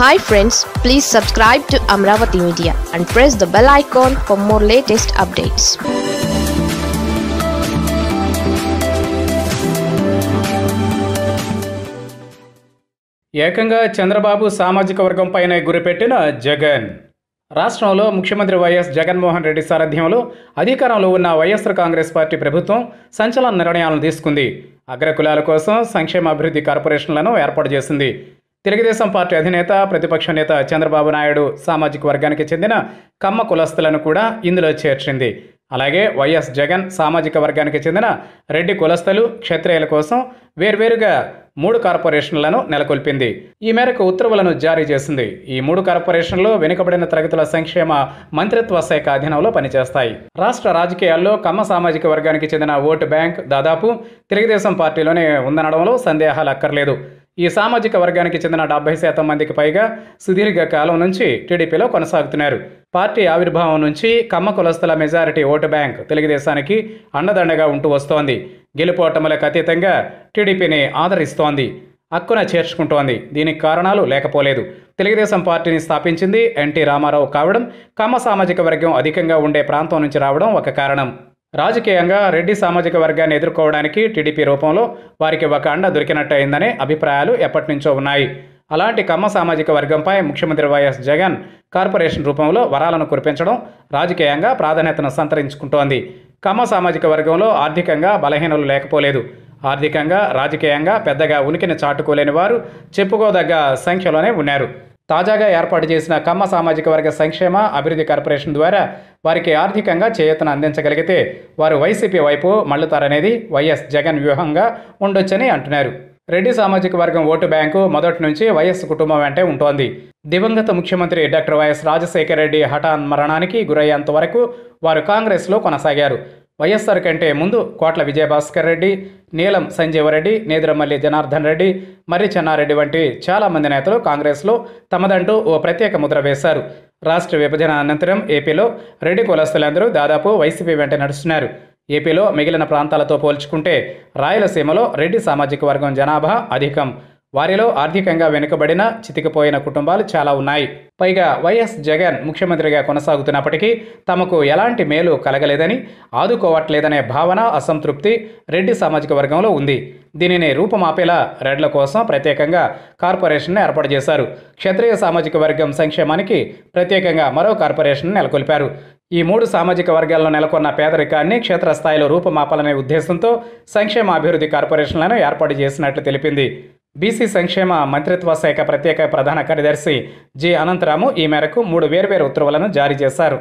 hi friends please subscribe to Amaravati media and press the bell icon for more latest updates ఏకంగా చంద్రబాబు సామాజిక వర్గం పైన గురిపెట్టిన జగన్ రాష్ట్రంలో ముఖ్యమంత్రి వైఎస్ జగన్మోహన్ రెడ్డి సారథ్యంలో అధికారంలో ఉన్న వైఎస్ఆర్ కాంగ్రెస్ పార్టీ ప్రభుత్వం సంచలన నిర్ణయాలను తీసుకుంది అగ్రకులాల కోసం సంక్షేమాభివృద్ధి కార్పొరేషన్లను ఏర్పాటు చేసింది తెలుగుదేశం పార్టీ అధినేత ప్రతిపక్ష నేత చంద్రబాబు నాయుడు సామాజిక వర్గానికి చెందిన కమ్మ కులస్తులను కూడా ఇందులో చేర్చింది అలాగే వైఎస్ జగన్ సామాజిక వర్గానికి చెందిన రెడ్డి కులస్తులు క్షత్రియుల కోసం వేర్వేరుగా మూడు కార్పొరేషన్లను నెలకొల్పింది ఈ మేరకు ఉత్తర్వులను జారీ చేసింది ఈ మూడు కార్పొరేషన్లు వెనుకబడిన తరగతుల సంక్షేమ మంత్రిత్వ శాఖ అధీనంలో పనిచేస్తాయి రాష్ట్ర రాజకీయాల్లో కమ్మ సామాజిక వర్గానికి చెందిన ఓటు బ్యాంక్ దాదాపు తెలుగుదేశం పార్టీలోనే ఉందనడంలో సందేహాలు అక్కర్లేదు ఈ సామాజిక వర్గానికి చెందిన డెబ్బై శాతం మందికి పైగా సుదీర్ఘ కాలం నుంచి టీడీపీలో కొనసాగుతున్నారు పార్టీ ఆవిర్భావం నుంచి కమ్మ కులస్తుల మెజారిటీ ఓటు బ్యాంక్ తెలుగుదేశానికి అండదండగా ఉంటూ వస్తోంది గెలుపోటములకు అతీతంగా టీడీపీని ఆదరిస్తోంది అక్కున చేర్చుకుంటోంది దీనికి కారణాలు లేకపోలేదు తెలుగుదేశం పార్టీని స్థాపించింది ఎన్టీ రామారావు కావడం కమ్మ సామాజిక వర్గం అధికంగా ఉండే ప్రాంతం నుంచి రావడం ఒక కారణం రాజకీయంగా రెడ్డి సామాజిక వర్గాన్ని ఎదుర్కోవడానికి టీడీపీ రూపంలో వారికి ఒక అండ దొరికినట్టయిందనే అభిప్రాయాలు ఎప్పటి నుంచో ఉన్నాయి అలాంటి కమ్మ సామాజిక వర్గంపై ముఖ్యమంత్రి వైఎస్ జగన్ కార్పొరేషన్ రూపంలో వరాలను కురిపించడం రాజకీయంగా ప్రాధాన్యతను సంతరించుకుంటోంది కమ్మ సామాజిక వర్గంలో ఆర్థికంగా బలహీనలు లేకపోలేదు ఆర్థికంగా రాజకీయంగా పెద్దగా ఉనికిని చాటుకోలేని వారు చెప్పుకోదగ్గ సంఖ్యలోనే ఉన్నారు తాజాగా ఏర్పాటు చేసిన కమ్మ సామాజిక వర్గ సంక్షేమ అభివృద్ధి కార్పొరేషన్ ద్వారా వారికి ఆర్థికంగా చేయూతను అందించగలిగితే వారు వైసీపీ వైపు మళ్ళుతారనేది వైఎస్ జగన్ వ్యూహంగా ఉండొచ్చని అంటున్నారు రెడ్డి సామాజిక వర్గం ఓటు బ్యాంకు మొదటి నుంచి వైఎస్ కుటుంబం వెంటే ఉంటోంది దివంగత ముఖ్యమంత్రి డాక్టర్ వైఎస్ రాజశేఖర రెడ్డి హఠాన్ మరణానికి గురయ్యేంత వరకు వారు కాంగ్రెస్లో కొనసాగారు వైఎస్ఆర్ కంటే ముందు కోట్ల విజయభాస్కర్ రెడ్డి నీలం సంజీవరెడ్డి నేదురమల్లి జనార్దన్ రెడ్డి మర్రి చెన్నారెడ్డి వంటి చాలామంది నేతలు కాంగ్రెస్లో తమదంటూ ఓ ప్రత్యేక ముద్ర వేశారు రాష్ట్ర విభజన అనంతరం ఏపీలో రెడ్డి కులస్తులందరూ దాదాపు వైసీపీ వెంట నడుస్తున్నారు ఏపీలో మిగిలిన ప్రాంతాలతో పోల్చుకుంటే రాయలసీమలో రెడ్డి సామాజిక వర్గం జనాభా అధికం వారిలో ఆర్థికంగా వెనుకబడిన చితికిపోయిన కుటుంబాలు చాలా ఉన్నాయి పైగా వైఎస్ జగన్ ముఖ్యమంత్రిగా కొనసాగుతున్నప్పటికీ తమకు ఎలాంటి మేలు కలగలేదని ఆదుకోవట్లేదనే భావన అసంతృప్తి రెడ్డి సామాజిక వర్గంలో ఉంది దీనిని రూపమాపేలా రెడ్ల కోసం ప్రత్యేకంగా కార్పొరేషన్ను ఏర్పాటు చేశారు క్షత్రియ సామాజిక వర్గం సంక్షేమానికి ప్రత్యేకంగా మరో కార్పొరేషన్ నెలకొల్పారు ఈ మూడు సామాజిక వర్గాల్లో నెలకొన్న పేదరికాన్ని క్షేత్రస్థాయిలో రూపమాపాలనే ఉద్దేశంతో అభివృద్ధి కార్పొరేషన్లను ఏర్పాటు చేసినట్లు తెలిపింది బీసీ సంక్షేమ మంత్రిత్వ శాఖ ప్రత్యేక ప్రధాన కార్యదర్శి జి అనంతరాము ఈ మేరకు మూడు వేర్వేరు ఉత్తర్వులను జారీ చేశారు